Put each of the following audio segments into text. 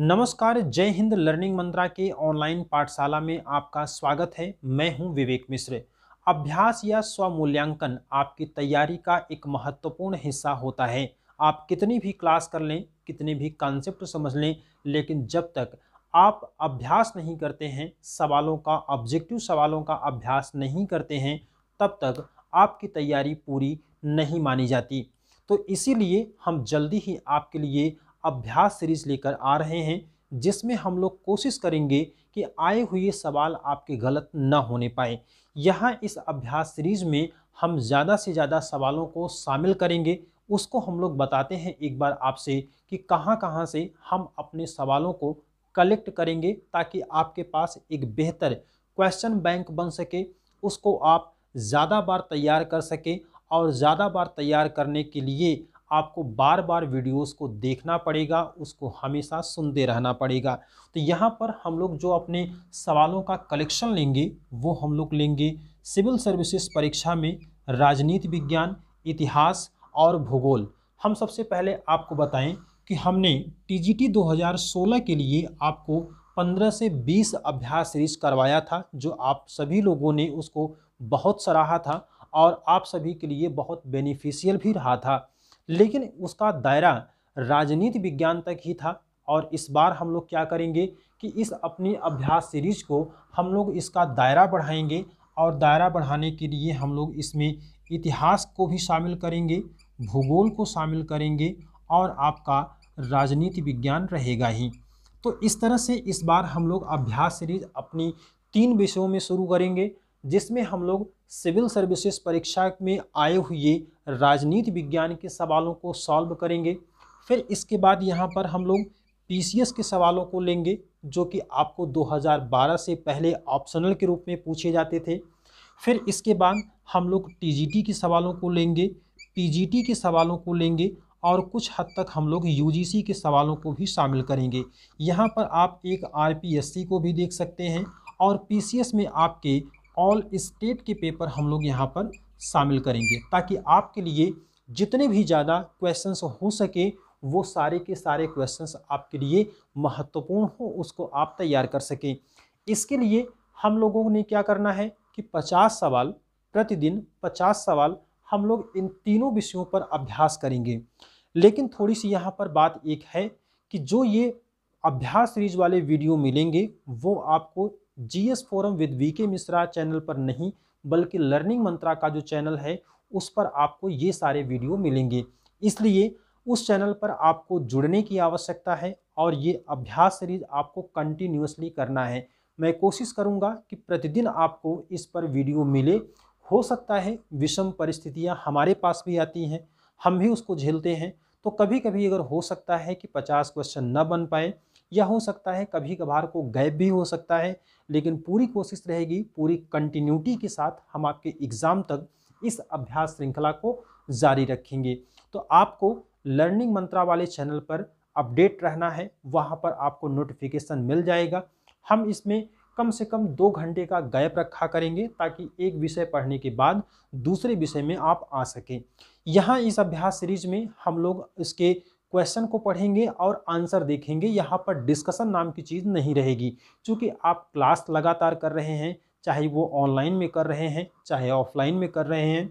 नमस्कार जय हिंद लर्निंग मंत्रा के ऑनलाइन पाठशाला में आपका स्वागत है मैं हूं विवेक मिश्र अभ्यास या स्वमूल्यांकन आपकी तैयारी का एक महत्वपूर्ण हिस्सा होता है आप कितनी भी क्लास कर लें कितने भी कॉन्सेप्ट समझ लें लेकिन जब तक आप अभ्यास नहीं करते हैं सवालों का ऑब्जेक्टिव सवालों का अभ्यास नहीं करते हैं तब तक आपकी तैयारी पूरी नहीं मानी जाती तो इसीलिए हम जल्दी ही आपके लिए अभ्यास सीरीज लेकर आ रहे हैं जिसमें हम लोग कोशिश करेंगे कि आए हुए सवाल आपके गलत न होने पाए यहाँ इस अभ्यास सीरीज में हम ज़्यादा से ज़्यादा सवालों को शामिल करेंगे उसको हम लोग बताते हैं एक बार आपसे कि कहाँ कहाँ से हम अपने सवालों को कलेक्ट करेंगे ताकि आपके पास एक बेहतर क्वेश्चन बैंक बन सके उसको आप ज़्यादा बार तैयार कर सकें और ज़्यादा बार तैयार करने के लिए आपको बार बार वीडियोस को देखना पड़ेगा उसको हमेशा सुनते रहना पड़ेगा तो यहाँ पर हम लोग जो अपने सवालों का कलेक्शन लेंगे वो हम लोग लेंगे सिविल सर्विसेज परीक्षा में राजनीति विज्ञान इतिहास और भूगोल हम सबसे पहले आपको बताएं कि हमने टीजीटी 2016 के लिए आपको 15 से 20 अभ्यास सीरीज करवाया था जो आप सभी लोगों ने उसको बहुत सराहा था और आप सभी के लिए बहुत बेनिफिशियल भी रहा था लेकिन उसका दायरा राजनीति विज्ञान तक ही था और इस बार हम लोग क्या करेंगे कि इस अपनी अभ्यास सीरीज को हम लोग इसका दायरा बढ़ाएंगे और दायरा बढ़ाने के लिए हम लोग इसमें इतिहास को भी शामिल करेंगे भूगोल को शामिल करेंगे और आपका राजनीति विज्ञान रहेगा ही तो इस तरह से इस बार हम लोग अभ्यास सीरीज अपनी तीन विषयों में शुरू करेंगे जिसमें हम लोग सिविल सर्विसेज परीक्षा में आए हुए राजनीति विज्ञान के सवालों को सॉल्व करेंगे फिर इसके बाद यहाँ पर हम लोग पी के सवालों को लेंगे जो कि आपको 2012 से पहले ऑप्शनल के रूप में पूछे जाते थे फिर इसके बाद हम लोग टी के सवालों को लेंगे पी के सवालों को लेंगे और कुछ हद तक हम लोग यू के सवालों को भी शामिल करेंगे यहाँ पर आप एक आर को भी देख सकते हैं और पी में आपके ऑल स्टेट के पेपर हम लोग यहाँ पर शामिल करेंगे ताकि आपके लिए जितने भी ज़्यादा क्वेश्चंस हो सके वो सारे के सारे क्वेश्चंस आपके लिए महत्वपूर्ण हो उसको आप तैयार कर सकें इसके लिए हम लोगों ने क्या करना है कि 50 सवाल प्रतिदिन 50 सवाल हम लोग इन तीनों विषयों पर अभ्यास करेंगे लेकिन थोड़ी सी यहाँ पर बात एक है कि जो ये अभ्यास सीरीज वाले वीडियो मिलेंगे वो आपको GS forum with VK Mishra channel पर नहीं बल्कि लर्निंग मंत्रा का जो चैनल है उस पर आपको ये सारे वीडियो मिलेंगे इसलिए उस चैनल पर आपको जुड़ने की आवश्यकता है और ये अभ्यास सीरीज आपको कंटिन्यूसली करना है मैं कोशिश करूँगा कि प्रतिदिन आपको इस पर वीडियो मिले हो सकता है विषम परिस्थितियाँ हमारे पास भी आती हैं हम भी उसको झेलते हैं तो कभी कभी अगर हो सकता है कि पचास क्वेश्चन न बन पाए या हो सकता है कभी कभार को गैप भी हो सकता है लेकिन पूरी कोशिश रहेगी पूरी कंटिन्यूटी के साथ हम आपके एग्ज़ाम तक इस अभ्यास श्रृंखला को जारी रखेंगे तो आपको लर्निंग मंत्रा वाले चैनल पर अपडेट रहना है वहाँ पर आपको नोटिफिकेशन मिल जाएगा हम इसमें कम से कम दो घंटे का गैप रखा करेंगे ताकि एक विषय पढ़ने के बाद दूसरे विषय में आप आ सकें यहाँ इस अभ्यास सीरीज में हम लोग इसके क्वेश्चन को पढ़ेंगे और आंसर देखेंगे यहाँ पर डिस्कशन नाम की चीज़ नहीं रहेगी चूँकि आप क्लास लगातार कर रहे हैं चाहे वो ऑनलाइन में कर रहे हैं चाहे ऑफलाइन में कर रहे हैं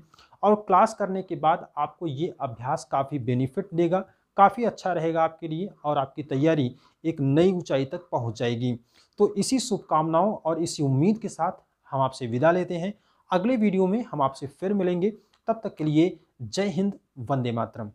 और क्लास करने के बाद आपको ये अभ्यास काफ़ी बेनिफिट देगा काफ़ी अच्छा रहेगा आपके लिए और आपकी तैयारी एक नई ऊंचाई तक पहुंच जाएगी तो इसी शुभकामनाओं और इसी उम्मीद के साथ हम आपसे विदा लेते हैं अगले वीडियो में हम आपसे फिर मिलेंगे तब तक के लिए जय हिंद वंदे मातरम